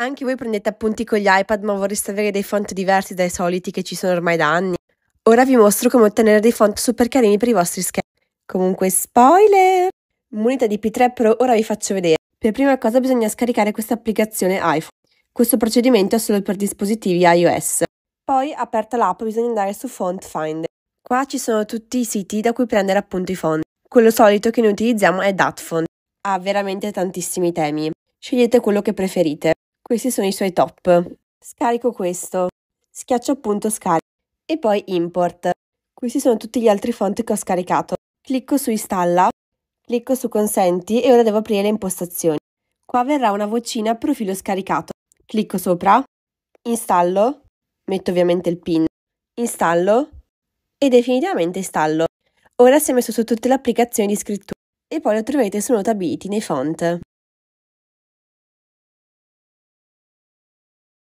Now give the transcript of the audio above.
Anche voi prendete appunti con gli iPad ma vorreste avere dei font diversi dai soliti che ci sono ormai da anni. Ora vi mostro come ottenere dei font super carini per i vostri schermi. Comunque, spoiler! Munita di P3 Pro ora vi faccio vedere. Per prima cosa bisogna scaricare questa applicazione iPhone. Questo procedimento è solo per dispositivi iOS. Poi, aperta l'app, bisogna andare su Font Finder. Qua ci sono tutti i siti da cui prendere appunto i font. Quello solito che noi utilizziamo è DatFont. Ha veramente tantissimi temi. Scegliete quello che preferite. Questi sono i suoi top. Scarico questo. Schiaccio appunto scarico e poi import. Questi sono tutti gli altri font che ho scaricato. Clicco su installa, clicco su consenti e ora devo aprire le impostazioni. Qua verrà una vocina profilo scaricato. Clicco sopra, installo, metto ovviamente il pin, installo e definitivamente installo. Ora si è messo su tutte le applicazioni di scrittura e poi lo troverete su Notability nei font.